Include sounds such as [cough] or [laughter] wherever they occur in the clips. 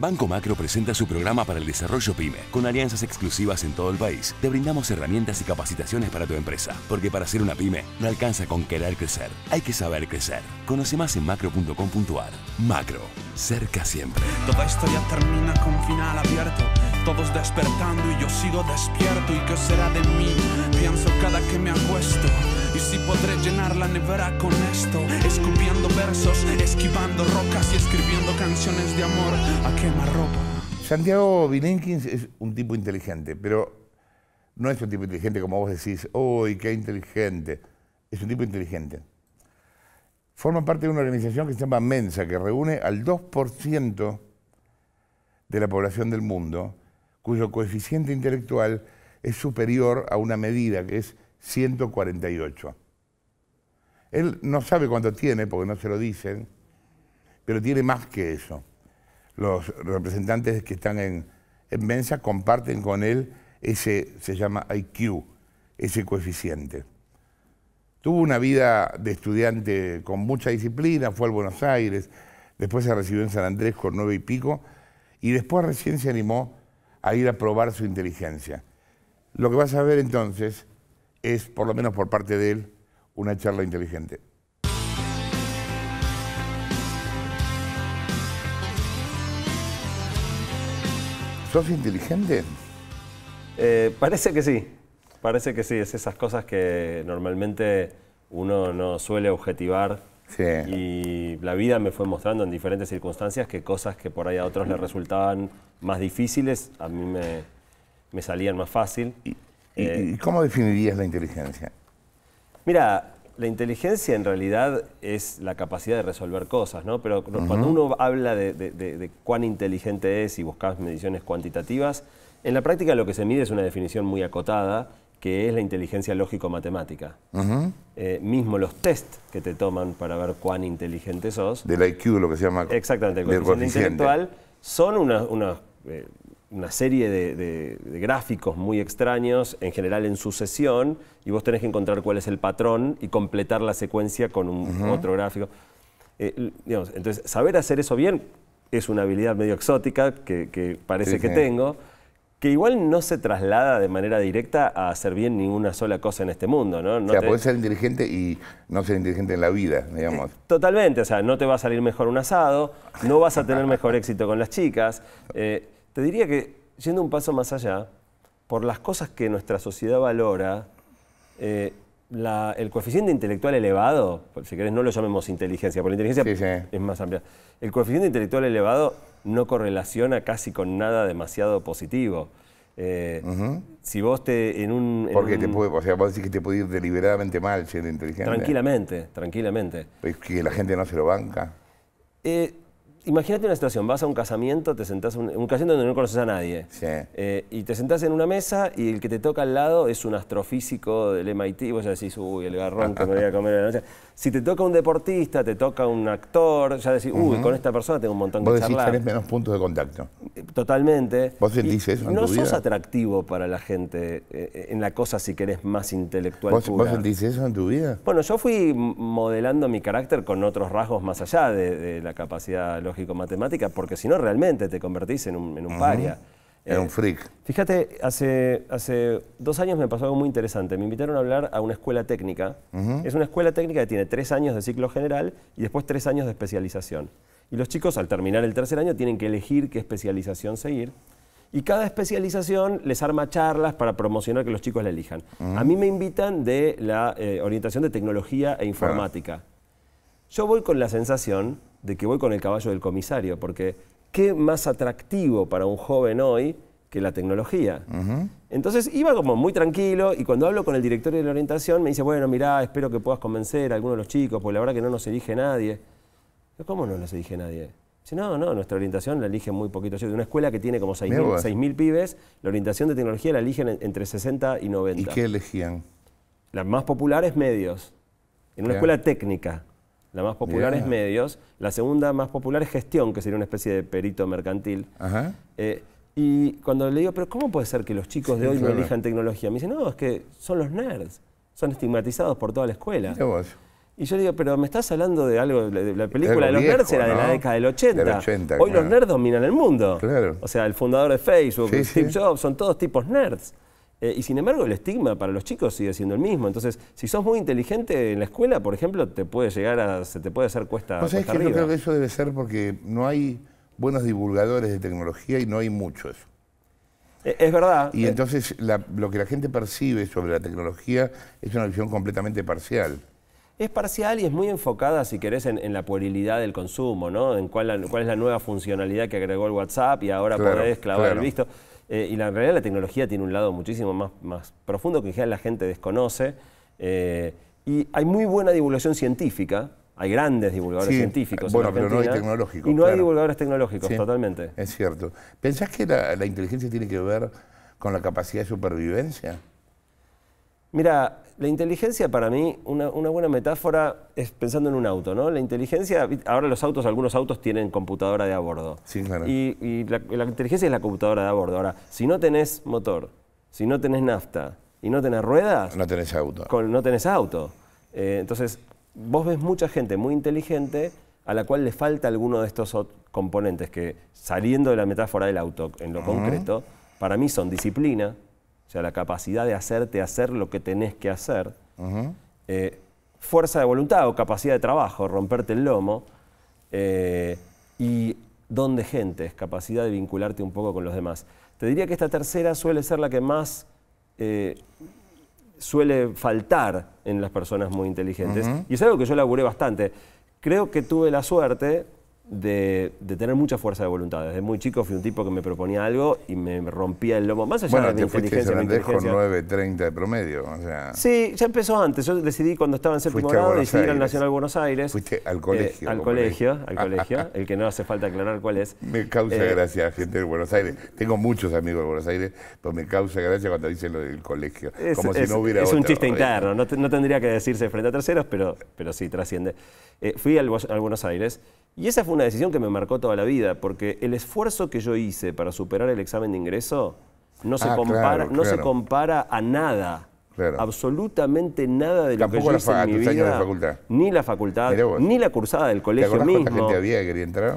Banco Macro presenta su programa para el desarrollo PyME, con alianzas exclusivas en todo el país. Te brindamos herramientas y capacitaciones para tu empresa, porque para ser una PyME no alcanza con querer crecer, hay que saber crecer. Conoce más en macro.com.ar. Macro, cerca siempre. Toda historia termina con final abierto, todos despertando y yo sigo despierto. ¿Y qué será de mí? Pienso cada que me acuesto y si podré llenar la nevera con esto, escupiendo versos, esquivando rocas y escribiendo canciones de amor a ropa. Santiago Vinenkins es un tipo inteligente, pero no es un tipo inteligente como vos decís, uy, qué inteligente. Es un tipo inteligente. Forma parte de una organización que se llama Mensa, que reúne al 2% de la población del mundo, cuyo coeficiente intelectual es superior a una medida que es 148. Él no sabe cuánto tiene porque no se lo dicen, pero tiene más que eso. Los representantes que están en, en Mensa comparten con él ese, se llama IQ, ese coeficiente. Tuvo una vida de estudiante con mucha disciplina, fue a Buenos Aires, después se recibió en San Andrés con nueve y pico, y después recién se animó a ir a probar su inteligencia. Lo que vas a ver entonces es, por lo menos por parte de él, una charla inteligente. ¿Sos inteligente? Eh, parece que sí, parece que sí. Es esas cosas que normalmente uno no suele objetivar. Sí. Y la vida me fue mostrando en diferentes circunstancias que cosas que por ahí a otros les resultaban más difíciles, a mí me, me salían más fácil. Eh, ¿Y, cómo definirías la inteligencia? Mira, la inteligencia en realidad es la capacidad de resolver cosas, ¿no? Pero cuando uno habla de, cuán inteligente es y buscas mediciones cuantitativas, en la práctica lo que se mide es una definición muy acotada, que es la inteligencia lógico-matemática. Eh, mismo los test que te toman para ver cuán inteligente sos. Del IQ, lo que se llama. Exactamente, el coeficiente intelectual, son unos una, eh, una serie de, gráficos muy extraños, en general en sucesión, y vos tenés que encontrar cuál es el patrón y completar la secuencia con un, otro gráfico. Eh, entonces, saber hacer eso bien es una habilidad medio exótica que, parece que tengo, que igual no se traslada de manera directa a hacer bien ninguna sola cosa en este mundo. ¿no? o sea, puedes ser inteligente y no ser inteligente en la vida, digamos. Eh, totalmente, o sea, no te va a salir mejor un asado, no vas a tener mejor [laughs] éxito con las chicas. Eh, te diría que, yendo un paso más allá, por las cosas que nuestra sociedad valora, eh, el coeficiente intelectual elevado, si querés no lo llamemos inteligencia, porque la inteligencia es más amplia, el coeficiente intelectual elevado no correlaciona casi con nada demasiado positivo. Eh, si vos te en un... Porque te puede, o sea, vos decís que te puede ir deliberadamente mal siendo inteligente. Tranquilamente, tranquilamente. Es que la gente no se lo banca. Eh, imagínate una situación, vas a un casamiento, te sentás en un casamiento donde no conoces a nadie. Eh, y te sentás en una mesa y el que te toca al lado es un astrofísico del MIT, y vos ya decís, uy, el garrón que me voy a comer en la noche. Si te toca un deportista, te toca un actor, ya decís, uy, con esta persona tengo un montón que charlar. Vos decís, menos puntos de contacto. Eh, totalmente. Vos sentís eso en tu vida? No sos atractivo para la gente eh, en la cosa, si querés, más intelectual ¿Vos, pura. ¿Vos sentís eso en tu vida? Bueno, yo fui modelando mi carácter con otros rasgos más allá de, la capacidad lógico-matemática, porque si no, realmente te convertís en un, en un paria. Era eh, un freak. Fíjate, hace, hace dos años me pasó algo muy interesante. Me invitaron a hablar a una escuela técnica. Es una escuela técnica que tiene tres años de ciclo general y después tres años de especialización. Y los chicos, al terminar el tercer año, tienen que elegir qué especialización seguir. Y cada especialización les arma charlas para promocionar que los chicos la elijan. A mí me invitan de la eh, orientación de tecnología e informática. Yo voy con la sensación de que voy con el caballo del comisario, porque ¿qué más atractivo para un joven hoy que la tecnología? Entonces iba como muy tranquilo y cuando hablo con el director de la orientación me dice, bueno, mira espero que puedas convencer a alguno de los chicos, porque la verdad que no nos elige nadie. ¿Cómo no nos elige nadie? Dice, no, no, nuestra orientación la eligen muy poquito. Yo, de una escuela que tiene como 6.000 pibes, la orientación de tecnología la eligen entre 60 y 90. ¿Y qué elegían? Las más populares, medios. En una escuela técnica. La más popular es medios. La segunda más popular es gestión, que sería una especie de perito mercantil. Eh, y cuando le digo, pero ¿cómo puede ser que los chicos de hoy no elijan tecnología? Me dice, no, es que son los nerds. Son estigmatizados por toda la escuela. Y yo digo, pero me estás hablando de algo, de la película de los nerds era de la década del 80. Hoy los nerds dominan el mundo. O sea, el fundador de Facebook, Steve Jobs, son todos tipos nerds. Eh, y sin embargo, el estigma para los chicos sigue siendo el mismo. Entonces, si sos muy inteligente en la escuela, por ejemplo, te puede llegar a, se te puede hacer cuesta. Pues es que yo creo que eso debe ser porque no hay buenos divulgadores de tecnología y no hay muchos. E, es verdad. Y eh, entonces lo que la gente percibe sobre la tecnología es una visión completamente parcial. Es parcial y es muy enfocada, si querés, en, la puerilidad del consumo, ¿no? En cuál, cuál, es la nueva funcionalidad que agregó el WhatsApp y ahora podés clavar el visto. Eh, y la, en realidad la tecnología tiene un lado muchísimo más, más profundo que ya la gente desconoce. Eh, y hay muy buena divulgación científica, hay grandes divulgadores científicos. Bueno, pero no hay tecnológicos. Y no hay divulgadores tecnológicos, totalmente. Es cierto. ¿Pensás que la, inteligencia tiene que ver con la capacidad de supervivencia? Mira, la inteligencia para mí, una, buena metáfora es pensando en un auto, ¿no? La inteligencia, ahora los autos, algunos autos tienen computadora de a bordo. Sí, claro. Y, la, inteligencia es la computadora de a bordo. Ahora, si no tenés motor, si no tenés nafta y no tenés ruedas... No tenés auto. no tenés auto. Eh, entonces, vos ves mucha gente muy inteligente a la cual le falta alguno de estos componentes que, saliendo de la metáfora del auto en lo concreto, para mí son disciplina, o sea, la capacidad de hacerte hacer lo que tenés que hacer, eh, fuerza de voluntad o capacidad de trabajo, romperte el lomo, eh, y don de gente, capacidad de vincularte un poco con los demás. Te diría que esta tercera suele ser la que más eh, suele faltar en las personas muy inteligentes, y es algo que yo laburé bastante. Creo que tuve la suerte, de, tener mucha fuerza de voluntad. Desde muy chico fui un tipo que me proponía algo y me rompía el lomo. Más allá de te mi inteligencia, inteligencia. 9.30 de promedio. Sí, ya empezó antes. Yo decidí cuando estaba en séptimo grado, decidí al Nacional Buenos Aires. Fuiste al eh, colegio. al colegio, al colegio. [laughs] el que no hace falta aclarar cuál es. Me causa eh, gracia gente de Buenos Aires. Tengo muchos amigos de Buenos Aires, pero me causa gracia cuando dicen lo del colegio. Es, como no hubiera un chiste interno. No, tendría que decirse frente a terceros, pero, pero sí trasciende. Eh, fui al, Buenos Aires y esa fue una decisión que me marcó toda la vida, porque el esfuerzo que yo hice para superar el examen de ingreso no, se, ah, compara, no se compara a nada. Absolutamente nada de lo que yo hice en mi vida, ni la facultad, ni la cursada del colegio mismo.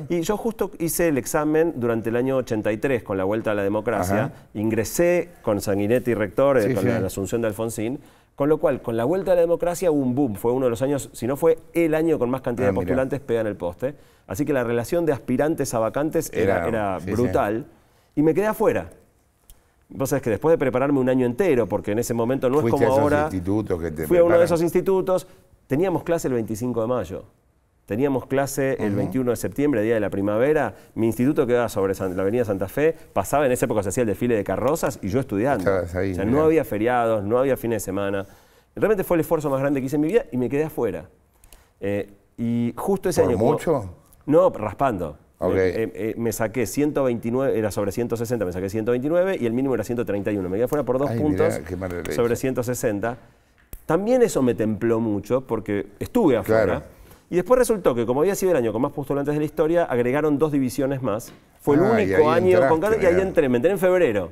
Y yo justo hice el examen durante el año 83 con la vuelta a la democracia, ingresé con Sanguinetti rector eh, con la asunción de Alfonsín con lo cual, con la vuelta a la democracia un boom. Fue uno de los años, si no fue el año con más ah, cantidad de postulantes pegan el poste. Así que la relación de aspirantes a vacantes era, brutal. Y me quedé afuera. Vos sabés que después de prepararme un año entero, porque en ese momento no es como ahora. fui a uno de esos institutos. Teníamos clase el 25 de mayo. Teníamos clase el 21 de septiembre, día de la primavera. Mi instituto quedaba sobre la Avenida Santa Fe. Pasaba en esa época, se hacía el desfile de carrozas y yo estudiando. o sea, no había feriados, no había fines de semana. Realmente fue el esfuerzo más grande que hice en mi vida y me quedé afuera. Eh, y justo ese año. mucho? no, raspando. Eh, eh, me saqué 129, era sobre 160, me saqué 129 y el mínimo era 131. Me quedé afuera por dos puntos sobre 160. También eso me templó mucho porque estuve afuera. Y después resultó que, como había sido el año con más postulantes de la historia, agregaron dos divisiones más. Fue el ah, único año con cargo y ahí entré, me entré en febrero.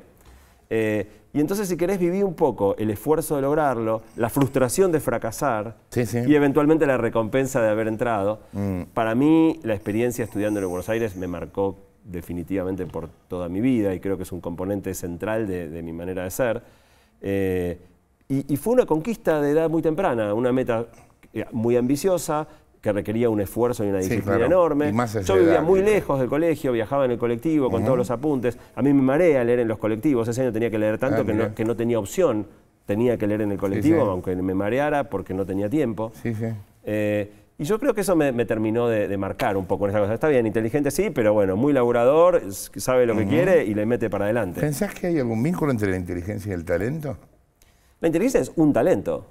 Eh, y entonces, si querés, viví un poco el esfuerzo de lograrlo, la frustración de fracasar y eventualmente la recompensa de haber entrado. Mm. Para mí, la experiencia estudiando en Buenos Aires me marcó definitivamente por toda mi vida y creo que es un componente central de, mi manera de ser. Eh, y, y, fue una conquista de edad muy temprana, una meta eh, muy ambiciosa, que requería un esfuerzo y una disciplina enorme. Yo vivía muy lejos del colegio, viajaba en el colectivo con todos los apuntes. A mí me marea leer en los colectivos. Ese año tenía que leer tanto ah, que, no, tenía opción. Tenía que leer en el colectivo, aunque me mareara porque no tenía tiempo. Eh, y yo creo que eso me, terminó de, marcar un poco en esa cosa. Está bien, inteligente sí, pero bueno, muy laburador, sabe lo que quiere y le mete para adelante. ¿Pensás que hay algún vínculo entre la inteligencia y el talento? La inteligencia es un talento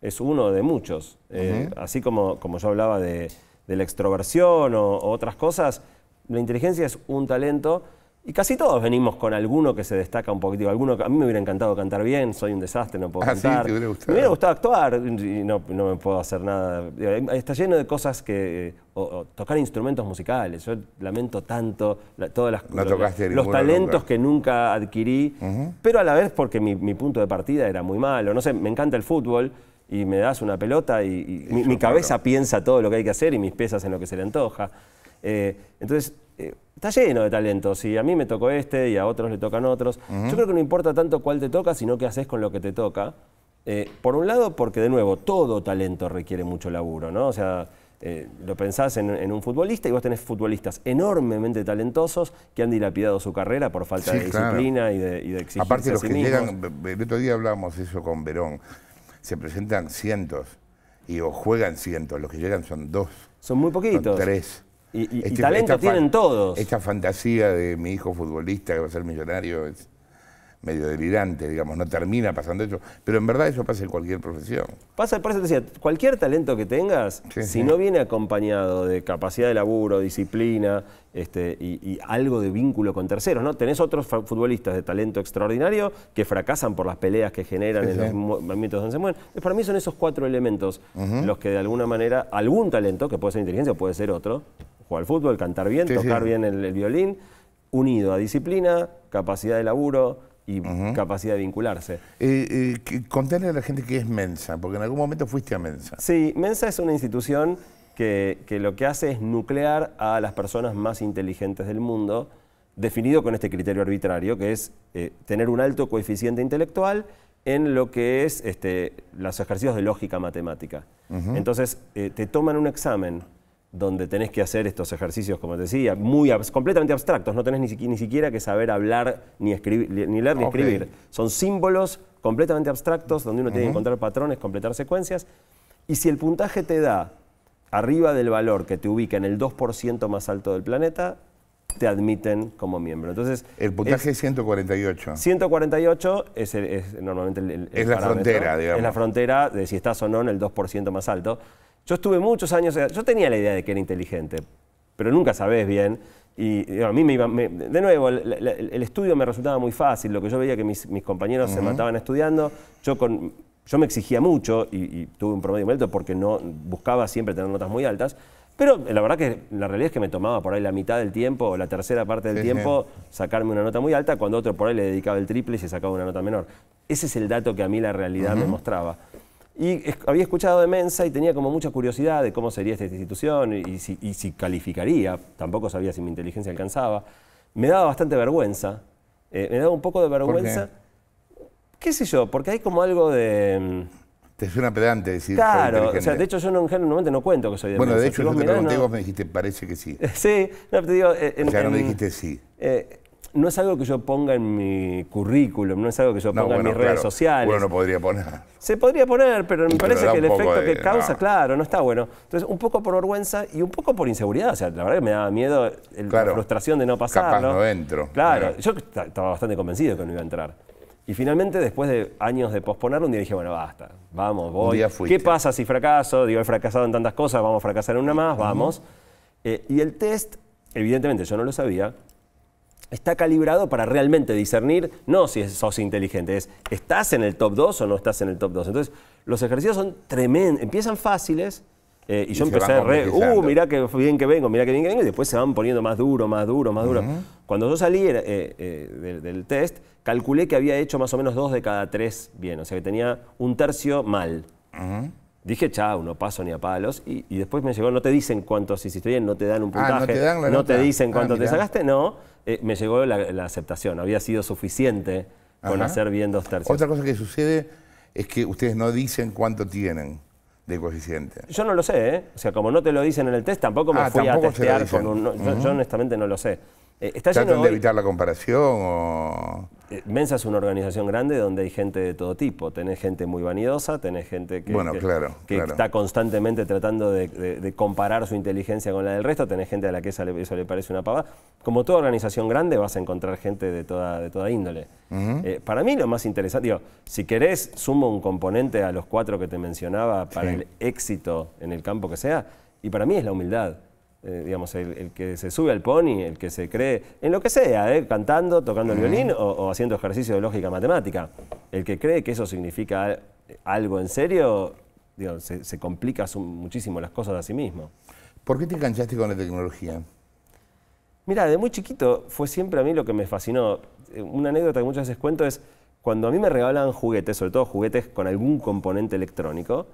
es uno de muchos. Eh, así como, como yo hablaba de, la extroversión o, otras cosas, la inteligencia es un talento y casi todos venimos con alguno que se destaca un poquito, Alguno, a mí me hubiera encantado cantar bien, soy un desastre, no puedo ah, cantar. Me hubiera gustado actuar y no, me puedo hacer nada. Está lleno de cosas que... tocar instrumentos musicales. Yo lamento tanto todas las, los, talentos que nunca adquirí, pero a la vez porque mi, mi punto de partida era muy malo. No sé, me encanta el fútbol y me das una pelota y, mi, cabeza piensa todo lo que hay que hacer y mis pesas en lo que se le antoja. Eh, entonces, eh, está lleno de talentos y a mí me tocó este y a otros le tocan otros. Yo creo que no importa tanto cuál te toca, sino qué haces con lo que te toca. Eh, por un lado, porque de nuevo, todo talento requiere mucho laburo, ¿no? O sea, lo pensás en, un futbolista y vos tenés futbolistas enormemente talentosos que han dilapidado su carrera por falta de disciplina y de, y de exigencia. Aparte, los que llegan, el otro día hablábamos eso con Verón se presentan cientos y o juegan cientos, los que llegan son dos. Son muy poquitos. Son tres. Y, y, este talento tienen todos. Esta fantasía de mi hijo futbolista que va a ser millonario medio delirante, digamos, no termina pasando eso, pero en verdad eso pasa en cualquier profesión. Pasa, por eso te decía, cualquier talento que tengas, si no viene acompañado de capacidad de laburo, disciplina este, y, algo de vínculo con terceros, ¿no? Tenés otros futbolistas de talento extraordinario que fracasan por las peleas que generan en los movimientos donde se mueven. Eh, para mí son esos cuatro elementos los que de alguna manera, algún talento, que puede ser inteligencia o puede ser otro, jugar al fútbol, cantar bien, tocar bien el violín, unido a disciplina, capacidad de laburo, y capacidad de vincularse. Eh, eh contale a la gente qué es Mensa, porque en algún momento fuiste a Mensa. Sí, Mensa es una institución que, lo que hace es nuclear a las personas más inteligentes del mundo, definido con este criterio arbitrario, que es eh, tener un alto coeficiente intelectual en lo que es este, los ejercicios de lógica matemática. Entonces, eh, te toman un examen donde tenés que hacer estos ejercicios, como te decía, muy completamente abstractos, no tenés ni, siquiera que saber hablar, ni, ni leer, ni escribir. Son símbolos completamente abstractos, donde uno tiene que encontrar patrones, completar secuencias. Y si el puntaje te da arriba del valor que te ubica en el 2% más alto del planeta, te admiten como miembro. Entonces, el puntaje es, 148. 148 es, es normalmente el, Es la frontera, digamos. Es la frontera de si estás o no en el 2% más alto. Yo estuve muchos años, yo tenía la idea de que era inteligente, pero nunca sabés bien. Y a mí de nuevo, el, estudio me resultaba muy fácil, lo que yo veía que mis, compañeros se mataban estudiando, yo, con, yo me exigía mucho y, tuve un promedio muy alto porque no, buscaba siempre tener notas muy altas, pero la verdad que la realidad es que me tomaba por ahí la mitad del tiempo, o la tercera parte del tiempo, sacarme una nota muy alta, cuando otro por ahí le dedicaba el triple y se sacaba una nota menor. Ese es el dato que a mí la realidad me mostraba. Y había escuchado de Mensa y tenía como mucha curiosidad de cómo sería esta institución y si, calificaría. Tampoco sabía si mi inteligencia alcanzaba. Me daba bastante vergüenza. Eh, me daba un poco de vergüenza. qué? sé yo? Porque hay como algo de... Mm, te suena pedante decir. Claro, o sea, de hecho yo no, generalmente no cuento que soy de Bueno, de hecho, yo te pregunté vos me dijiste, parece que sí. [laughs] sí, no, te digo. Eh, o sea, no me dijiste sí. Eh, no es algo que yo ponga en mi currículum, no es algo que yo ponga en mis redes sociales. Uno no podría poner. Se podría poner, pero me parece que el efecto que causa, claro, no está bueno. Entonces, un poco por vergüenza y un poco por inseguridad. O sea, la verdad que me daba miedo la frustración de no pasarlo. Capaz no entro. Claro, yo estaba bastante convencido que no iba a entrar. Y finalmente, después de años de posponerlo, un día dije, bueno, basta, vamos, voy. ¿Qué pasa si fracaso? Digo, he fracasado en tantas cosas, vamos a fracasar en una más, vamos. Eh, y el test, evidentemente yo no lo sabía, está calibrado para realmente discernir, no si sos inteligente, es estás en el top 2 o no estás en el top 2. Entonces, los ejercicios son tremendos, empiezan fáciles. Eh, y, yo empecé re, uh, mirá que bien que vengo, mirá que bien que vengo, y después se van poniendo más duro, más duro, más duro. Cuando yo salí eh, eh, del, test, calculé que había hecho más o menos dos de cada tres bien, o sea que tenía un tercio mal. Dije, chao, no paso ni a palos. Y, después me llegó, no te dicen cuántos hiciste bien, no te dan un puntaje, ah, no te, dicen cuánto ah, te sacaste, no eh, me llegó la, aceptación, había sido suficiente con hacer bien dos tercios. Otra cosa que sucede es que ustedes no dicen cuánto tienen de coeficiente. Yo no lo sé, ¿eh? O sea, como no te lo dicen en el test, tampoco me ah, fui a testear con un... yo honestamente no lo sé. Eh, Tratan de evitar la comparación eh, Mensa es una organización grande donde hay gente de todo tipo. Tenés gente muy vanidosa, tenés gente que, está constantemente tratando de, comparar su inteligencia con la del resto, tenés gente a la que eso le, parece una pava. Como toda organización grande vas a encontrar gente de toda, índole. Eh, para mí lo más interesante, si querés sumo un componente a los cuatro que te mencionaba para el éxito en el campo que sea, y para mí es la humildad. Eh, digamos, el, que se sube al pony, el que se cree, en lo que sea, eh, cantando, tocando el violín o, haciendo ejercicio de lógica matemática. El que cree que eso significa algo en serio, se, complica muchísimo las cosas a sí mismo. ¿Por qué te enganchaste con la tecnología? Mira, de muy chiquito fue siempre a mí lo que me fascinó. Eh, una anécdota que muchas veces cuento es cuando a mí me regalaban juguetes, sobre todo juguetes con algún componente electrónico,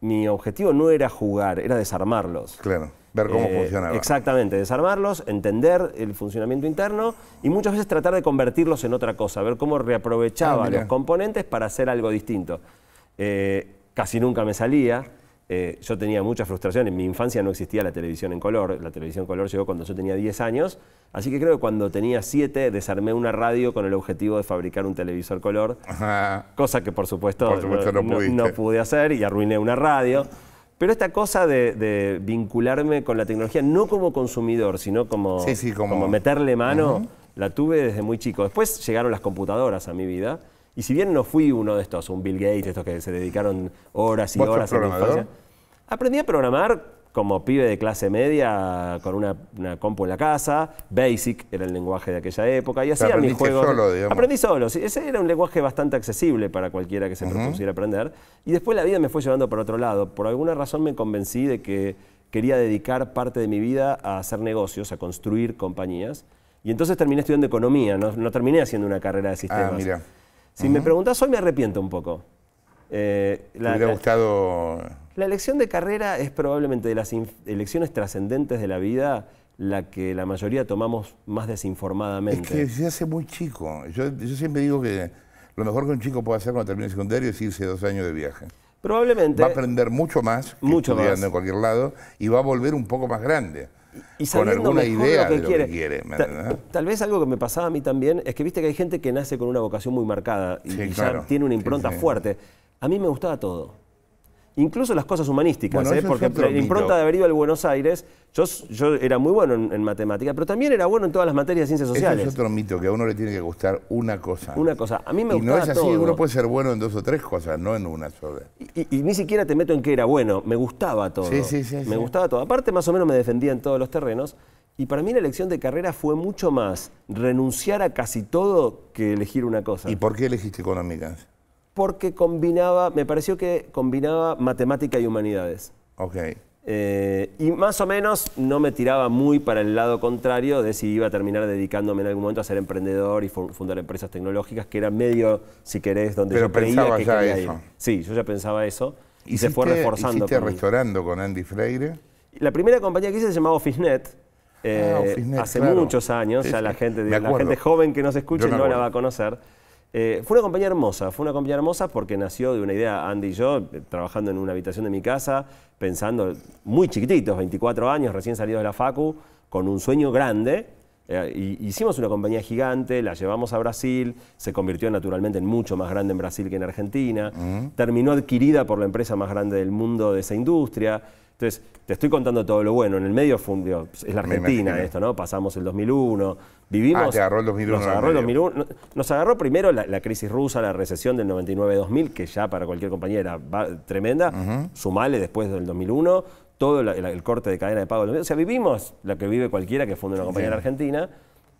mi objetivo no era jugar, era desarmarlos. Claro Ver cómo eh, funcionaba. Exactamente, desarmarlos, entender el funcionamiento interno y muchas veces tratar de convertirlos en otra cosa, ver cómo reaprovechaba ah, los componentes para hacer algo distinto. Eh, casi nunca me salía. Eh, yo tenía mucha frustración. En mi infancia no existía la televisión en color. La televisión en color llegó cuando yo tenía 10 años. Así que creo que cuando tenía 7 desarmé una radio con el objetivo de fabricar un televisor color. Cosa que por supuesto, no, no pude hacer y arruiné una radio. Pero esta cosa de, vincularme con la tecnología, no como consumidor, sino como, meterle mano, la tuve desde muy chico. Después llegaron las computadoras a mi vida. Y si bien no fui uno de estos, un Bill Gates, estos que se dedicaron horas y horas a la aprendí a programar como pibe de clase media con una, una, compu en la casa, Basic era el lenguaje de aquella época, y hacía mis Solo, digamos. Aprendí solo, ese era un lenguaje bastante accesible para cualquiera que se propusiera aprender. Y después la vida me fue llevando por otro lado. Por alguna razón me convencí de que quería dedicar parte de mi vida a hacer negocios, a construir compañías. Y entonces terminé estudiando economía, no, terminé haciendo una carrera de sistemas. Ah, si me preguntas hoy me arrepiento un poco. Eh, la, hubiera gustado la elección de carrera es probablemente de las elecciones trascendentes de la vida la que la mayoría tomamos más desinformadamente. Es que se hace muy chico. Yo, siempre digo que lo mejor que un chico puede hacer cuando termine el secundario es irse dos años de viaje. Probablemente. Va a aprender mucho más que mucho estudiando en cualquier lado y va a volver un poco más grande. Y con alguna idea lo que quiere. quiere. Tal, vez algo que me pasaba a mí también es que viste que hay gente que nace con una vocación muy marcada y, ya tiene una impronta fuerte. A mí me gustaba todo incluso las cosas humanísticas, ¿eh? porque la impronta de haber ido al Buenos Aires, yo, era muy bueno en, matemáticas, pero también era bueno en todas las materias de ciencias sociales. es otro mito, que a uno le tiene que gustar una cosa. Una cosa, a mí me Y no es así, uno puede ser bueno en dos o tres cosas, no en una sola. Y, ni siquiera te meto en que era bueno, me gustaba todo. Sí, sí, sí. Me gustaba todo. Aparte, más o menos me defendía en todos los terrenos. Y para mí la elección de carrera fue mucho más renunciar a casi todo que elegir una cosa. ¿Y por qué elegiste económicas? porque combinaba, me pareció que combinaba matemática y humanidades. Ok. Eh, y más o menos no me tiraba muy para el lado contrario de si iba a terminar dedicándome en algún momento a ser emprendedor y fundar empresas tecnológicas, que era medio, si querés, donde yo creía que quería eso. Sí, yo ya pensaba eso y se fue reforzando. ¿Hiciste restaurando con Andy Freire? La primera compañía que hice se llamaba Officenet. Ah, eh, hace muchos años, ya la gente, la gente joven que nos escucha no, no la va a conocer. Eh, fue una compañía hermosa, fue una compañía hermosa porque nació de una idea, Andy y yo, eh, trabajando en una habitación de mi casa, pensando muy chiquititos, 24 años, recién salidos de la Facu, con un sueño grande, eh, hicimos una compañía gigante, la llevamos a Brasil, se convirtió naturalmente en mucho más grande en Brasil que en Argentina, mm. terminó adquirida por la empresa más grande del mundo de esa industria. Entonces, te estoy contando todo lo bueno. En el medio fue, es la Argentina esto, ¿no? Pasamos el 2001, vivimos... agarró ah, Nos agarró, el 2001, nos agarró primero la, crisis rusa, la recesión del 99-2000, que ya para cualquier compañía era tremenda. Sumale después del 2001, todo el, corte de cadena de pago. O sea, vivimos la que vive cualquiera que funde una compañía en Argentina,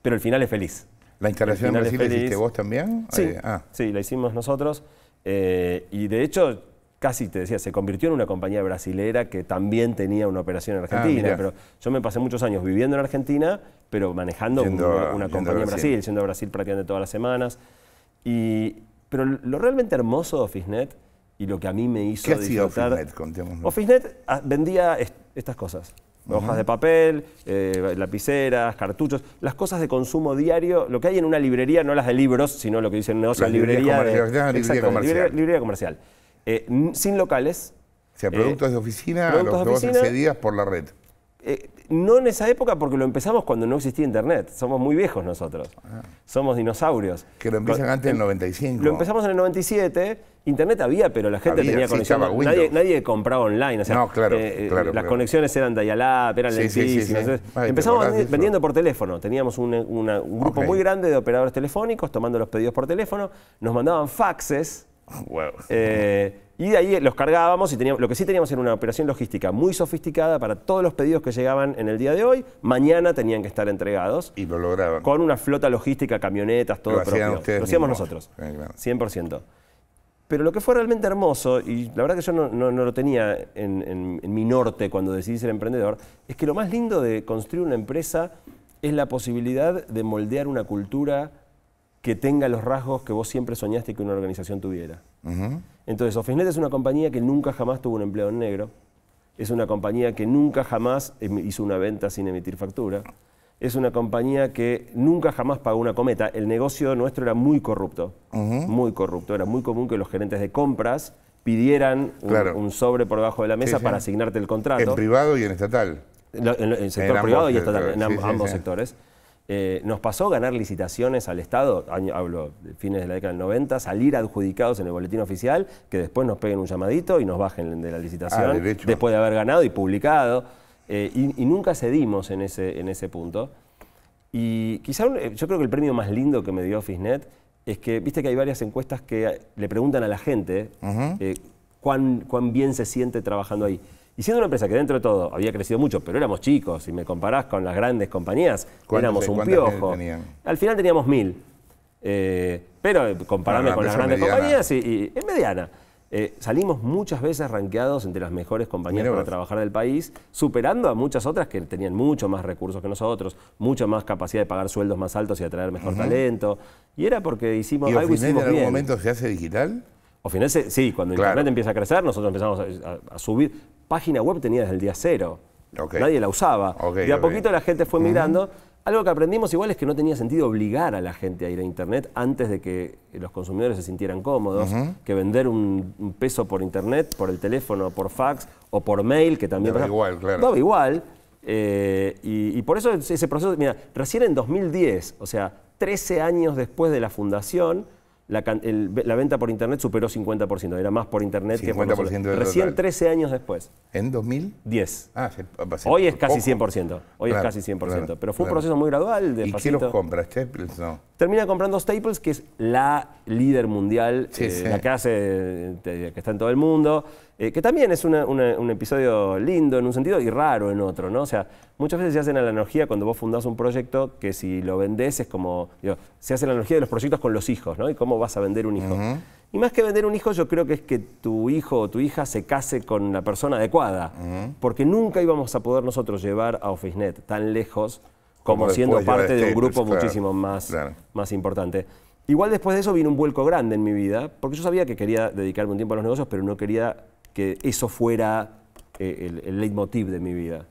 pero el final es feliz. ¿La instalación en Brasil la hiciste vos también? Sí, ah. la hicimos nosotros. Eh, y de hecho, casi te decía, se convirtió en una compañía brasilera que también tenía una operación en ah, Argentina. pero yo me pasé muchos años viviendo en Argentina, pero manejando una, compañía en Brasil, yendo a Brasil prácticamente todas las semanas. Y, pero lo realmente hermoso de OfficeNet y lo que a mí me hizo ¿Qué hacía OfficeNet? OfficeNet ah, vendía estas cosas. Hojas de papel, eh, lapiceras, cartuchos, las cosas de consumo diario, lo que hay en una librería, no las de libros, sino lo que dicen negocios, ah, librería, librería, de, librería comercial. Eh, sin locales. O sea, productos de eh, oficina, productos los que vos por la red no en esa época porque lo empezamos cuando no existía internet. Somos muy viejos nosotros. Ah. Somos dinosaurios. Que lo empiezan antes del 95. Lo empezamos en el 97. Internet había, pero la gente tenía conexión. Nadie, compraba online. no, claro, eh, eh, Las conexiones eran dial-up, eran lentísimas. empezamos vendiendo por teléfono. Teníamos un, grupo muy grande de operadores telefónicos tomando los pedidos por teléfono. Nos mandaban faxes. Ah, y de ahí los cargábamos y teníamos, lo que sí teníamos era una operación logística muy sofisticada para todos los pedidos que llegaban en el día de hoy, mañana tenían que estar entregados. Y lo lograban. Con una flota logística, camionetas, todo lo propio. lo hacíamos nosotros, 100%. Eh, Pero lo que fue realmente hermoso, y la verdad que yo no, lo tenía en mi norte cuando decidí ser emprendedor, es que lo más lindo de construir una empresa es la posibilidad de moldear una cultura que tenga los rasgos que vos siempre soñaste que una organización tuviera. Entonces, OfficeNet es una compañía que nunca jamás tuvo un empleo en negro, es una compañía que nunca jamás hizo una venta sin emitir factura, es una compañía que nunca jamás pagó una cometa. El negocio nuestro era muy corrupto, muy corrupto. Era muy común que los gerentes de compras pidieran un, sobre por debajo de la mesa para asignarte el contrato. En privado y en estatal. en, el sector privado y estatal, en ambos sectores. Eh, nos pasó ganar licitaciones al Estado, hablo de fines de la década del 90, salir adjudicados en el boletín oficial, que después nos peguen un llamadito y nos bajen de la licitación ah, después de haber ganado y publicado. Eh, y, nunca cedimos en ese, en ese punto. Y quizá eh, yo creo que el premio más lindo que me dio Fisnet es que, viste que hay varias encuestas que le preguntan a la gente cuán bien se siente trabajando ahí. Y siendo una empresa que dentro de todo había crecido mucho, pero éramos chicos, si me comparás con las grandes compañías, éramos un piojo. Al final teníamos mil. Eh, pero eh, compararme con las grandes compañías, y, mediana. Eh, salimos muchas veces ranqueados entre las mejores compañías para trabajar del país, superando a muchas otras que tenían mucho más recursos que nosotros, mucha más capacidad de pagar sueldos más altos y atraer mejor talento. Y era porque hicimos ¿Y algo hicimos en algún momento se hace digital? O final, sí, cuando el Internet empieza a crecer, nosotros empezamos a subir página web tenía desde el día cero. Nadie la usaba. Y a poquito la gente fue migrando. Algo que aprendimos igual es que no tenía sentido obligar a la gente a ir a Internet antes de que los consumidores se sintieran cómodos, que vender un, peso por Internet, por el teléfono, por fax o por mail, que también... era igual, claro. Todo igual. Eh, y, y por eso ese proceso, mira, recién en 2010, o sea, 13 años después de la fundación, la, venta por Internet superó 50%, era más por Internet que por Recién 13 años después. ¿En 2010? Ah, Hoy es casi 100%, hoy es casi 100%, pero fue un proceso muy gradual. De ¿Y qué los compras? ¿Staples? No. Termina comprando Staples, que es la líder mundial, eh, la que eh, que está en todo el mundo. Eh, que también es un episodio lindo en un sentido y raro en otro, ¿no? O sea, muchas veces se hacen la analogía cuando vos fundás un proyecto que si lo vendés es como, se hace la analogía de los proyectos con los hijos, ¿no? Y cómo vas a vender un hijo. Y más que vender un hijo, yo creo que es que tu hijo o tu hija se case con la persona adecuada, porque nunca íbamos a poder nosotros llevar a OfficeNet tan lejos como, siendo parte de un grupo muchísimo más, más importante. Igual después de eso vino un vuelco grande en mi vida, porque yo sabía que quería dedicarme un tiempo a los negocios, pero no quería que eso fuera eh, el, leitmotiv de mi vida.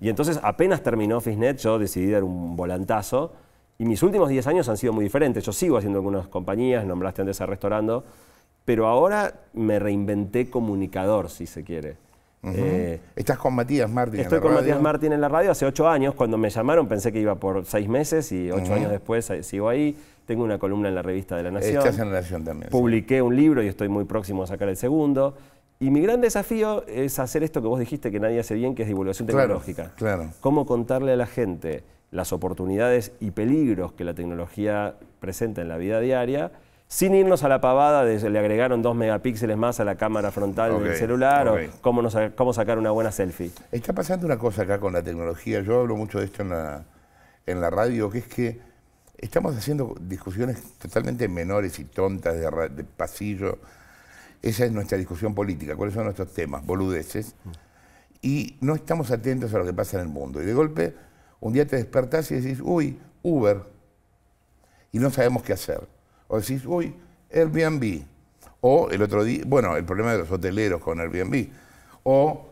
Y entonces apenas terminó Fisnet, yo decidí dar un volantazo. Y mis últimos 10 años han sido muy diferentes. Yo sigo haciendo algunas compañías, nombraste antes a Restaurando, pero ahora me reinventé comunicador, si se quiere. Eh, Estás con Matías Martín. en la con Matías Martín en la radio hace 8 años. Cuando me llamaron pensé que iba por 6 meses y 8 años después eh, sigo ahí. Tengo una columna en la revista de La Nación. Estás en La Nación también. Publiqué un libro y estoy muy próximo a sacar el segundo. Y mi gran desafío es hacer esto que vos dijiste que nadie hace bien, que es divulgación tecnológica. Claro, Cómo contarle a la gente las oportunidades y peligros que la tecnología presenta en la vida diaria, sin irnos a la pavada de le agregaron dos megapíxeles más a la cámara frontal del celular o cómo, cómo sacar una buena selfie. Está pasando una cosa acá con la tecnología, yo hablo mucho de esto en la, en la radio, que es que estamos haciendo discusiones totalmente menores y tontas de pasillo esa es nuestra discusión política, cuáles son nuestros temas, boludeces. Y no estamos atentos a lo que pasa en el mundo. Y de golpe, un día te despertás y decís, uy, Uber. Y no sabemos qué hacer. O decís, uy, Airbnb. O el otro día, bueno, el problema de los hoteleros con Airbnb. O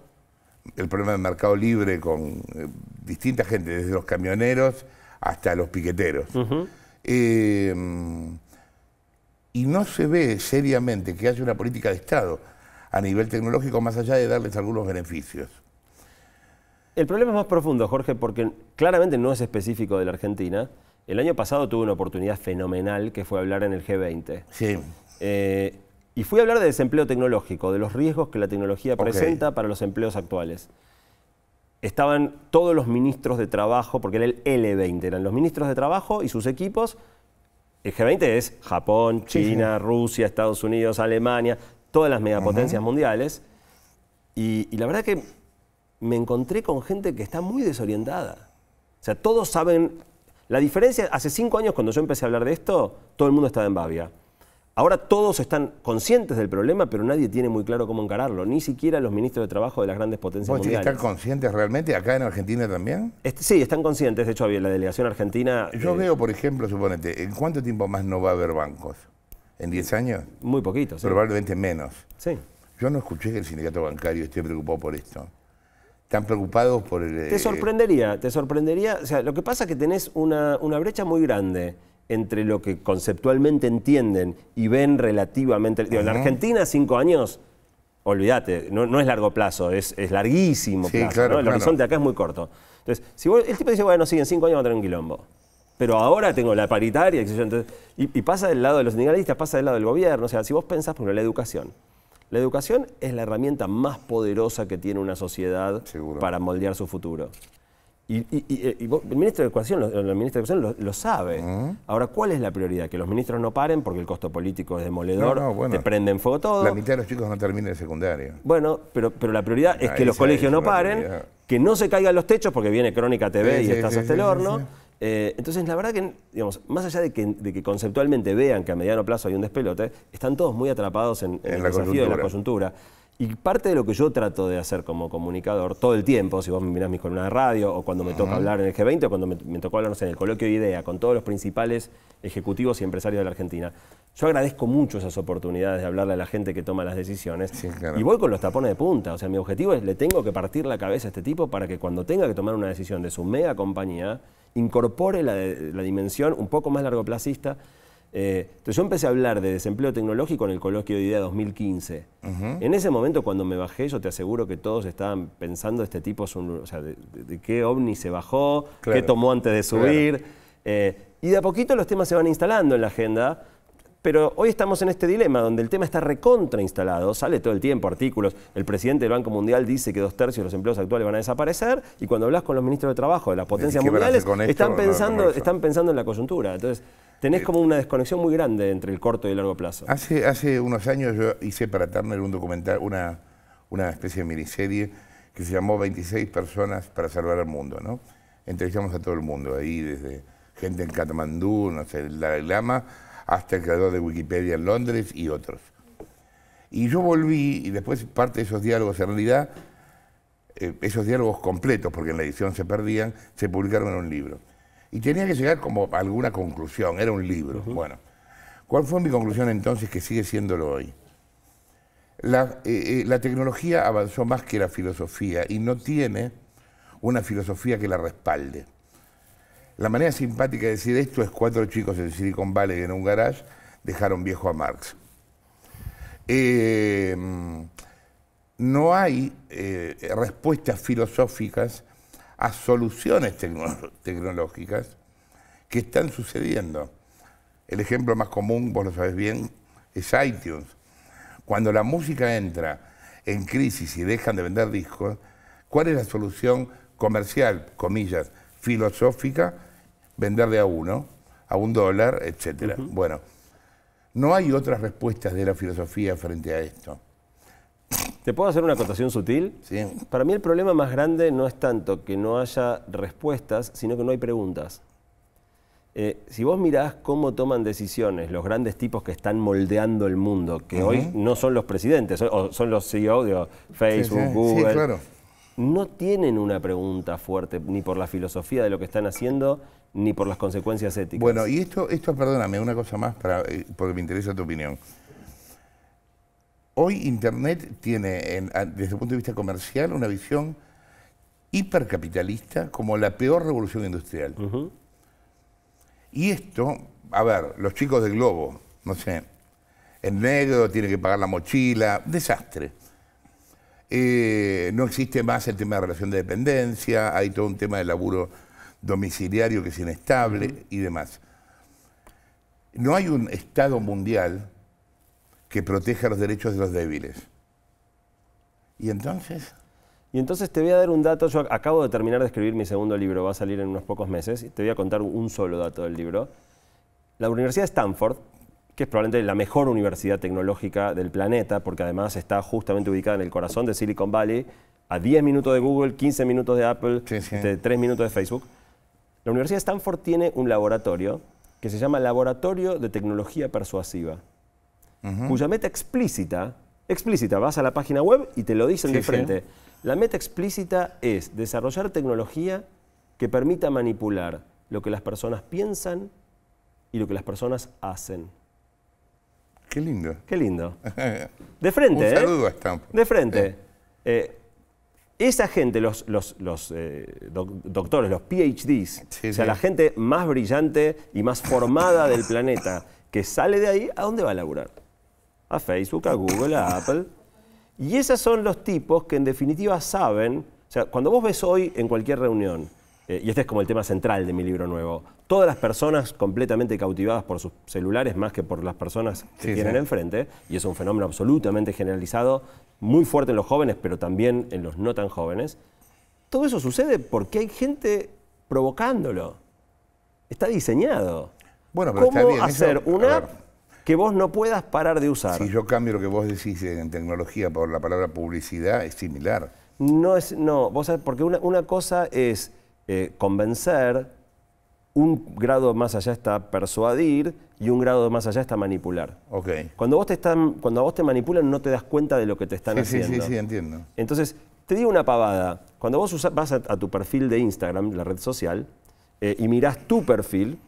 el problema del mercado libre con distintas eh, distinta gente, desde los camioneros hasta los piqueteros y no se ve seriamente que haya una política de Estado a nivel tecnológico más allá de darles algunos beneficios. El problema es más profundo, Jorge, porque claramente no es específico de la Argentina. El año pasado tuve una oportunidad fenomenal que fue hablar en el G20. Sí. Eh, y fui a hablar de desempleo tecnológico, de los riesgos que la tecnología presenta para los empleos actuales. Estaban todos los ministros de trabajo, porque era el L20, eran los ministros de trabajo y sus equipos, el G20 es Japón, China, Rusia, Estados Unidos, Alemania, todas las megapotencias mundiales. Y, la verdad que me encontré con gente que está muy desorientada. O sea, todos saben. La diferencia, hace cinco años cuando yo empecé a hablar de esto, todo el mundo estaba en Bavia. Ahora todos están conscientes del problema, pero nadie tiene muy claro cómo encararlo, ni siquiera los ministros de Trabajo de las grandes potencias ¿Están conscientes realmente acá en Argentina también? sí, están conscientes, de hecho la delegación argentina... Yo eh, veo, por ejemplo, suponete, ¿en cuánto tiempo más no va a haber bancos? ¿En 10 años? Muy poquito, sí. Probablemente menos. Sí. Yo no escuché que el sindicato bancario esté preocupado por esto. Están preocupados por el... Te eh, sorprendería, te sorprendería. O sea, lo que pasa es que tenés una brecha muy grande entre lo que conceptualmente entienden y ven relativamente. Digo, en Argentina, cinco años, olvídate, no, es largo plazo, es, larguísimo. plazo, El horizonte acá es muy corto. Entonces, si el tipo dice, bueno, sí, en cinco años va a tener un quilombo. Pero ahora tengo la paritaria, y, pasa del lado de los sindicalistas, pasa del lado del gobierno. O sea, si vos pensás, por la educación. La educación es la herramienta más poderosa que tiene una sociedad para moldear su futuro. Y, eh, el ministro de Educación, lo, de Educación lo, sabe. Ahora, ¿cuál es la prioridad? Que los ministros no paren porque el costo político es demoledor, te prenden fuego todo. La mitad de los chicos no termina el secundario. Bueno, pero, pero la prioridad es que los colegios no paren, que no se caigan los techos porque viene Crónica TV y estás hasta el horno. Eh, entonces, la verdad que, digamos, más allá de que, conceptualmente vean que a mediano plazo hay un despelote, están todos muy atrapados en, en el desafío de la coyuntura. Y parte de lo que yo trato de hacer como comunicador todo el tiempo, si vos me mirás mis columnas de radio, o cuando me toca hablar en el G20, o cuando me, tocó hablar en el coloquio IDEA, con todos los principales ejecutivos y empresarios de la Argentina, yo agradezco mucho esas oportunidades de hablarle a la gente que toma las decisiones. Y voy con los tapones de punta. O sea, mi objetivo es, le tengo que partir la cabeza a este tipo para que cuando tenga que tomar una decisión de su mega compañía, incorpore la, la dimensión un poco más largoplacista eh, entonces yo empecé a hablar de desempleo tecnológico en el coloquio de idea 2015. En ese momento cuando me bajé, yo te aseguro que todos estaban pensando, este tipo o sea, de, qué ovni se bajó, qué tomó antes de subir. Eh, y de a poquito los temas se van instalando en la agenda. Pero hoy estamos en este dilema donde el tema está recontra instalado, sale todo el tiempo artículos, el presidente del Banco Mundial dice que dos tercios de los empleos actuales van a desaparecer y cuando hablas con los ministros de Trabajo de las potencias mundiales están, pensando, están pensando en la coyuntura. Entonces, tenés eh, como una desconexión muy grande entre el corto y el largo plazo. Hace, hace unos años yo hice para Turner un documental, una, una especie de miniserie que se llamó 26 personas para salvar al mundo, ¿no? Entrevistamos a todo el mundo ahí, desde gente en Katmandú, no sé, el Dalai Lama, hasta el creador de Wikipedia en Londres y otros. Y yo volví, y después parte de esos diálogos, en realidad, eh, esos diálogos completos, porque en la edición se perdían, se publicaron en un libro. Y tenía que llegar como a alguna conclusión, era un libro. Bueno, ¿cuál fue mi conclusión entonces que sigue siéndolo hoy? Eh, eh, la tecnología avanzó más que la filosofía y no tiene una filosofía que la respalde. La manera simpática de decir esto es cuatro chicos en Silicon Valley en un garage dejaron viejo a Marx. Eh, no hay eh, respuestas filosóficas a soluciones tecnológicas que están sucediendo. El ejemplo más común, vos lo sabés bien, es iTunes. Cuando la música entra en crisis y dejan de vender discos, ¿cuál es la solución comercial, comillas, filosófica vender de a uno, a un dólar, etcétera Bueno, no hay otras respuestas de la filosofía frente a esto. ¿Te puedo hacer una acotación sutil? Sí. Para mí el problema más grande no es tanto que no haya respuestas, sino que no hay preguntas. Eh, si vos mirás cómo toman decisiones los grandes tipos que están moldeando el mundo, que hoy no son los presidentes, son, o son los CEO de Facebook, sí, sí. claro no tienen una pregunta fuerte ni por la filosofía de lo que están haciendo ni por las consecuencias éticas. Bueno, y esto, esto perdóname, una cosa más para, eh, porque me interesa tu opinión. Hoy Internet tiene, desde el punto de vista comercial, una visión hipercapitalista como la peor revolución industrial. Y esto, a ver, los chicos del globo, no sé, el negro tiene que pagar la mochila, desastre. Eh, no existe más el tema de relación de dependencia, hay todo un tema de laburo domiciliario que es inestable y demás. No hay un Estado mundial que proteja los derechos de los débiles. ¿Y entonces? Y entonces te voy a dar un dato, yo acabo de terminar de escribir mi segundo libro, va a salir en unos pocos meses, y te voy a contar un solo dato del libro. La Universidad de Stanford que es probablemente la mejor universidad tecnológica del planeta, porque además está justamente ubicada en el corazón de Silicon Valley, a 10 minutos de Google, 15 minutos de Apple, este, tres 3 minutos de Facebook. La Universidad de Stanford tiene un laboratorio que se llama Laboratorio de Tecnología Persuasiva, cuya meta explícita, explícita, vas a la página web y te lo dicen de frente. La meta explícita es desarrollar tecnología que permita manipular lo que las personas piensan y lo que las personas hacen. Qué lindo. Qué lindo. [laughs] De frente, Un ¿eh? saludo a De frente. Eh, esa gente, los, los, eh, doctores, los PhDs, o sea, la gente más brillante y más formada del planeta, que sale de ahí, ¿a dónde va a laburar? A Facebook, a Google, a Apple. Y esos son los tipos que en definitiva saben, o sea, cuando vos ves hoy en cualquier reunión, y este es como el tema central de mi libro nuevo, todas las personas completamente cautivadas por sus celulares más que por las personas que tienen enfrente, y es un fenómeno absolutamente generalizado, muy fuerte en los jóvenes, pero también en los no tan jóvenes, todo eso sucede porque hay gente provocándolo. Está diseñado. Bueno, pero ¿Cómo hacer una que vos no puedas parar de usar? Si yo cambio lo que vos decís en tecnología por la palabra publicidad, es similar. No es, no, vos porque una, cosa es eh, convencer un grado más allá está persuadir y un grado más allá está manipular. Okay. Cuando, vos te a vos te manipulan no te das cuenta de lo que te están haciendo. Sí, sí, sí, entiendo. Entonces, te digo una pavada. Cuando vos vas a, tu perfil de Instagram, la red social, eh, y mirás tu perfil,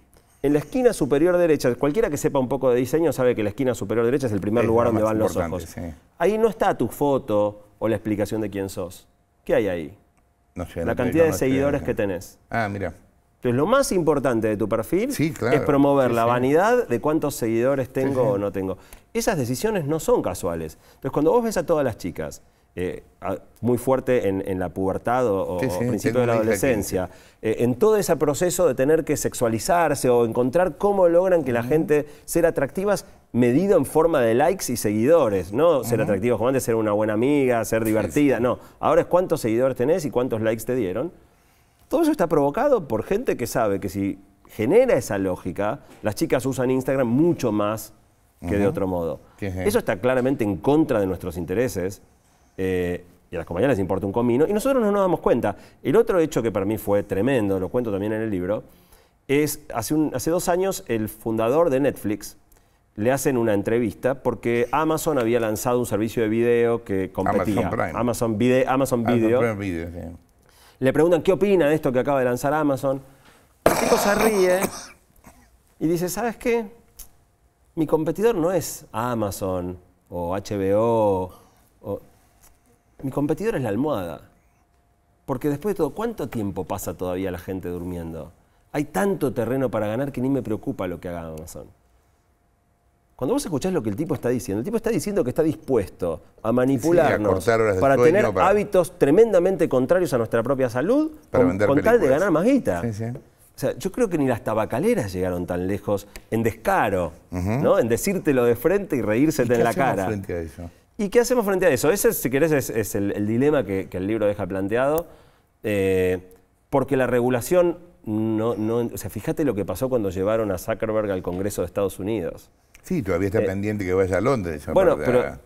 en la esquina superior derecha, cualquiera que sepa un poco de diseño sabe que la esquina superior derecha es el primer lugar donde van los ojos. Ahí no está tu foto o la explicación de quién sos. ¿Qué hay ahí? No sé, la cantidad de seguidores que tenés. Ah, mira. Entonces, lo más importante de tu perfil es promover la vanidad de cuántos seguidores tengo o no tengo. Esas decisiones no son casuales. Entonces, cuando vos ves a todas las chicas, eh, muy fuerte en, la pubertad o, principio de la adolescencia, eh, en todo ese proceso de tener que sexualizarse o encontrar cómo logran que la gente sea atractivas, medido en forma de likes y seguidores, no ser atractivos como antes, ser una buena amiga, ser divertida, no. Ahora es cuántos seguidores tenés y cuántos likes te dieron. Todo eso está provocado por gente que sabe que si genera esa lógica, las chicas usan Instagram mucho más que de otro modo. Eso está claramente en contra de nuestros intereses. Eh, y a las compañías les importa un comino, y nosotros no nos damos cuenta. El otro hecho que para mí fue tremendo, lo cuento también en el libro, es hace, hace dos años el fundador de Netflix le hacen una entrevista porque Amazon había lanzado un servicio de video que competía. Amazon Prime. Amazon, Video. Amazon Prime Video le preguntan qué opina de esto que acaba de lanzar Amazon. El tipo se ríe y dice, ¿sabes qué? Mi competidor no es Amazon o HBO. Mi competidor es la almohada. Porque después de todo, ¿cuánto tiempo pasa todavía la gente durmiendo? Hay tanto terreno para ganar que ni me preocupa lo que haga Amazon. Cuando vos escuchás lo que el tipo está diciendo, el tipo está diciendo que está dispuesto a manipularnos para tener hábitos tremendamente contrarios a nuestra propia salud con, tal de ganar más guita. O sea, yo creo que ni las tabacaleras llegaron tan lejos en descaro, En decírtelo de frente y reírsete en la cara. Frente a eso? ¿Y qué hacemos frente a eso? Ese, si querés, es, el, dilema que, el libro deja planteado. Eh, porque la regulación no, no. O sea, fíjate lo que pasó cuando llevaron a Zuckerberg al Congreso de Estados Unidos. Sí, todavía está eh, pendiente que vaya a Londres. Bueno, pero, ah.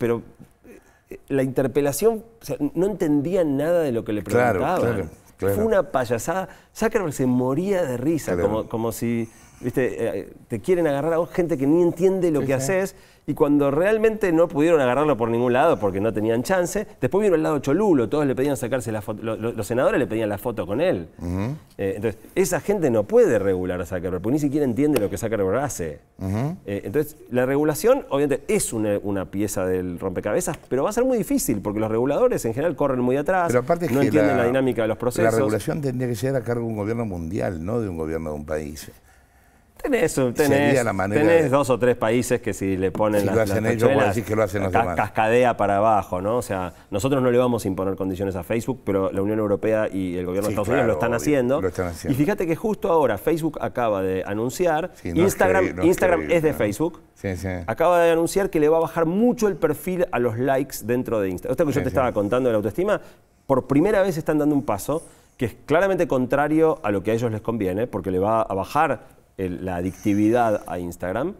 eh, la interpelación, no entendía nada de lo que le preguntaban. Fue una payasada. Zuckerberg se moría de risa, como si ¿viste? Eh, eh, te quieren agarrar a gente que ni entiende lo que haces. Y cuando realmente no pudieron agarrarlo por ningún lado porque no tenían chance, después vino el lado Cholulo, todos le pedían sacarse la foto, los senadores le pedían la foto con él. Eh, entonces, esa gente no puede regular a Zuckerberg, ni siquiera entiende lo que Zuckerberg hace. entonces, la regulación obviamente es una, pieza del rompecabezas, pero va a ser muy difícil porque los reguladores en general corren muy atrás, pero no entienden la dinámica de los procesos. La regulación tendría que ser a cargo de un gobierno mundial, no de un gobierno de un país. Tenés, dos o tres países que si le ponen las, cascadea para abajo, ¿no? O sea, nosotros no le vamos a imponer condiciones a Facebook, pero la Unión Europea y el gobierno de Estados Unidos lo están, haciendo. Y fíjate que justo ahora Facebook acaba de anunciar, Instagram, es, de Facebook, acaba de anunciar que le va a bajar mucho el perfil a los likes dentro de Instagram. Esto que yo te estaba contando de la autoestima, por primera vez están dando un paso que es claramente contrario a lo que a ellos les conviene, porque le va a bajar la adictividad a Instagram,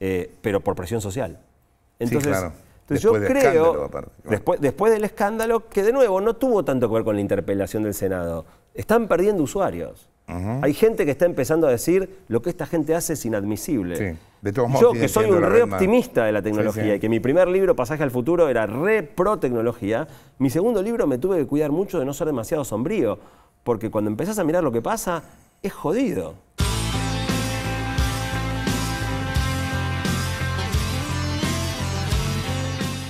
eh, pero por presión social. Entonces, yo creo, después, del escándalo, que de nuevo no tuvo tanto que ver con la interpelación del Senado, están perdiendo usuarios. Hay gente que está empezando a decir lo que esta gente hace es inadmisible. De Yo, que soy un re optimista de la tecnología y que mi primer libro, Pasaje al Futuro, era re pro tecnología, mi segundo libro me tuve que cuidar mucho de no ser demasiado sombrío, porque cuando empezás a mirar lo que pasa, es jodido.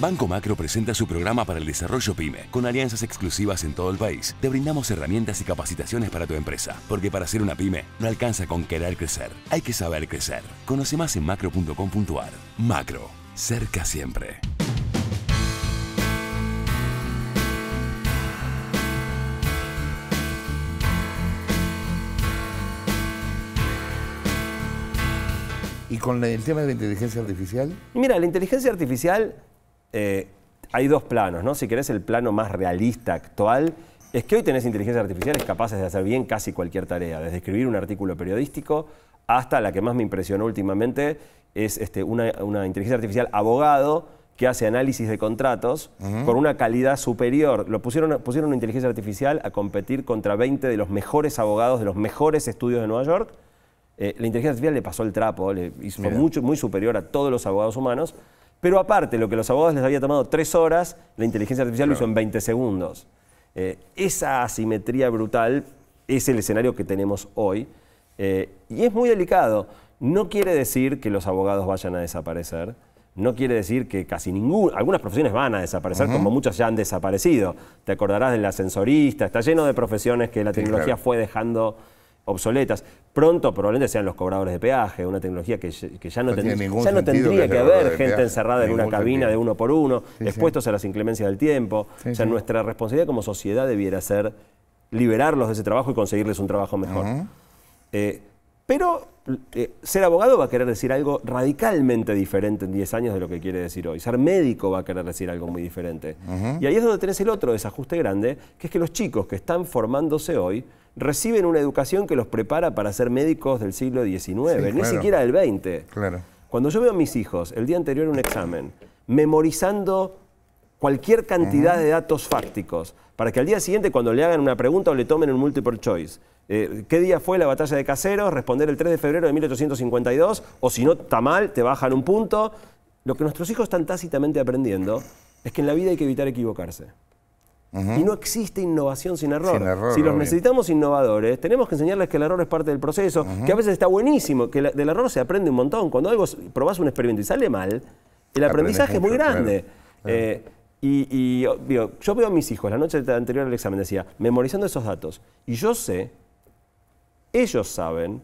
Banco Macro presenta su programa para el desarrollo PyME, con alianzas exclusivas en todo el país. Te brindamos herramientas y capacitaciones para tu empresa, porque para ser una PyME no alcanza con querer crecer, hay que saber crecer. Conoce más en macro.com.ar. Macro, cerca siempre. ¿Y con el tema de la inteligencia artificial? Mira, la inteligencia artificial eh, hay dos planos, ¿no? Si querés el plano más realista, actual, es que hoy tenés inteligencias artificiales capaces de hacer bien casi cualquier tarea, desde escribir un artículo periodístico hasta la que más me impresionó últimamente, es este, una, inteligencia artificial abogado que hace análisis de contratos con una calidad superior. Lo pusieron, pusieron una inteligencia artificial a competir contra 20 de los mejores abogados de los mejores estudios de Nueva York. Eh, la inteligencia artificial le pasó el trapo, le hizo mucho, muy superior a todos los abogados humanos. Pero aparte, lo que los abogados les había tomado tres horas, la inteligencia artificial lo hizo en 20 segundos. Eh, esa asimetría brutal es el escenario que tenemos hoy. Eh, y es muy delicado. No quiere decir que los abogados vayan a desaparecer. No quiere decir que casi ninguna, algunas profesiones van a desaparecer, como muchas ya han desaparecido. Te acordarás del ascensorista, está lleno de profesiones que la tecnología fue dejando obsoletas. Pronto probablemente sean los cobradores de peaje, una tecnología que, ya no, tendría, que, haber gente encerrada en una cabina de uno por uno, expuestos a las inclemencias del tiempo. o sea, nuestra responsabilidad como sociedad debiera ser liberarlos de ese trabajo y conseguirles un trabajo mejor. Eh, pero eh, ser abogado va a querer decir algo radicalmente diferente en 10 años de lo que quiere decir hoy. Ser médico va a querer decir algo muy diferente. Y ahí es donde tenés el otro desajuste grande, que es que los chicos que están formándose hoy reciben una educación que los prepara para ser médicos del siglo XIX, ni siquiera del XX. Claro. Cuando yo veo a mis hijos el día anterior a un examen, memorizando cualquier cantidad de datos fácticos, para que al día siguiente cuando le hagan una pregunta o le tomen un multiple choice, eh, ¿qué día fue la batalla de Caseros? Responder el 3 de febrero de 1852, o si no, está mal, te bajan un punto. Lo que nuestros hijos están tácitamente aprendiendo es que en la vida hay que evitar equivocarse. Y no existe innovación sin error. si los necesitamos innovadores, tenemos que enseñarles que el error es parte del proceso, que a veces está buenísimo, que del error se aprende un montón. Cuando algo probás un experimento y sale mal, el aprendizaje es muy grande. Eh, y, oh, yo veo a mis hijos la noche anterior al examen, decía, memorizando esos datos. Y yo sé, ellos saben,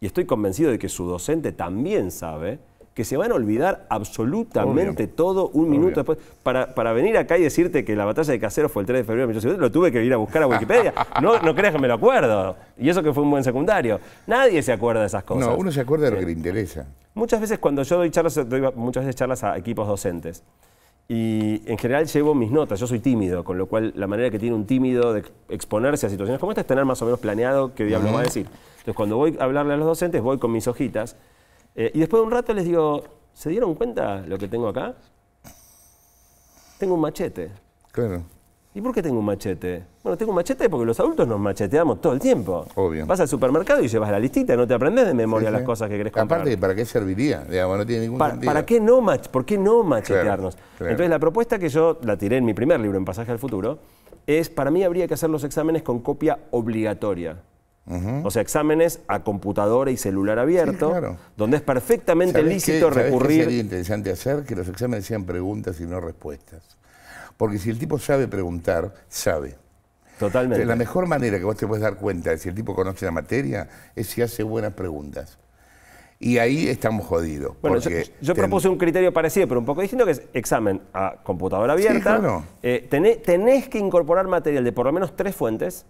y estoy convencido de que su docente también sabe, que se van a olvidar absolutamente todo un minuto después. Para, para, venir acá y decirte que la batalla de Casero fue el 3 de febrero de lo tuve que ir a buscar a Wikipedia. [laughs] No, no creas que me lo acuerdo. Y eso que fue un buen secundario. Nadie se acuerda de esas cosas. No, uno se acuerda de lo que le interesa. Muchas veces cuando yo doy charlas, muchas veces charlas a equipos docentes. Y en general llevo mis notas, yo soy tímido, con lo cual la manera que tiene un tímido de exponerse a situaciones como esta es tener más o menos planeado qué diablo va a decir. Entonces cuando voy a hablarle a los docentes voy con mis hojitas eh, y después de un rato les digo, ¿se dieron cuenta lo que tengo acá? Tengo un machete. Claro. ¿Y por qué tengo un machete? Bueno, tengo un machete porque los adultos nos macheteamos todo el tiempo. Obvio. Vas al supermercado y llevas la listita, no te aprendes de memoria las cosas que querés comprar. Aparte, ¿para qué serviría? Digamos, no tiene ningún sentido. ¿Para qué no, ¿Por qué no machetearnos? Entonces, la propuesta que yo la tiré en mi primer libro, En Pasaje al Futuro, es para mí habría que hacer los exámenes con copia obligatoria. O sea, exámenes a computadora y celular abierto, donde es perfectamente lícito recurrir. Qué sería interesante hacer que los exámenes sean preguntas y no respuestas. Porque si el tipo sabe preguntar, sabe. Totalmente. la mejor manera que vos te puedes dar cuenta de si el tipo conoce la materia es si hace buenas preguntas. Y ahí estamos jodidos. Bueno, yo, propuse un criterio parecido, pero un poco distinto, que es examen a computadora abierta. Sí, claro. Eh, tenés, que incorporar material de por lo menos tres fuentes.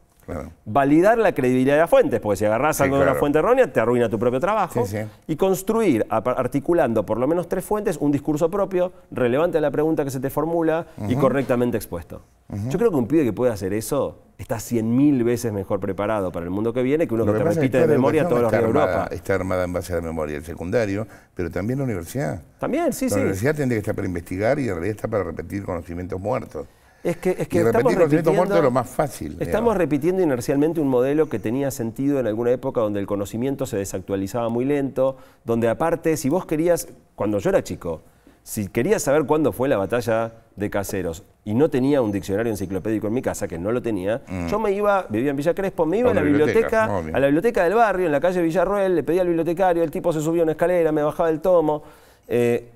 Validar la credibilidad de las fuentes, porque si agarras algo de una fuente errónea, te arruina tu propio trabajo. Y construir, articulando por lo menos tres fuentes, un discurso propio, relevante a la pregunta que se te formula y correctamente expuesto. Yo creo que un pibe que puede hacer eso está 100.000 veces mejor preparado para el mundo que viene que uno que, te repite de memoria todos los de Europa. Está armada en base a la memoria del secundario, pero también la universidad. También, sí, sí. La universidad tiene que estar para investigar y en realidad está para repetir conocimientos muertos. Es que, es que estamos repitiendo, lo más fácil. Estamos repitiendo inercialmente un modelo que tenía sentido en alguna época donde el conocimiento se desactualizaba muy lento, donde aparte, si vos querías, cuando yo era chico, si querías saber cuándo fue la batalla de Caseros y no tenía un diccionario enciclopédico en mi casa, que no lo tenía, mm. yo me iba, vivía en Villa Crespo, me iba a la, biblioteca, a la biblioteca del barrio, en la calle Villarroel, le pedía al bibliotecario, el tipo se subía una escalera, me bajaba el tomo. Eh,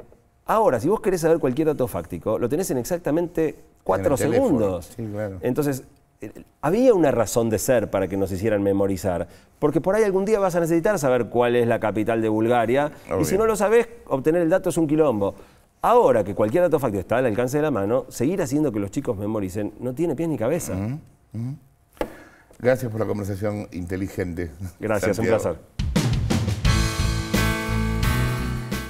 ahora, si vos querés saber cualquier dato fáctico, lo tenés en exactamente cuatro segundos. Sí, claro. Entonces, eh, había una razón de ser para que nos hicieran memorizar, porque por ahí algún día vas a necesitar saber cuál es la capital de Bulgaria, y si no lo sabes, obtener el dato es un quilombo. Ahora que cualquier dato facto está al alcance de la mano, seguir haciendo que los chicos memoricen no tiene pies ni cabeza. Gracias por la conversación inteligente. Gracias, un placer.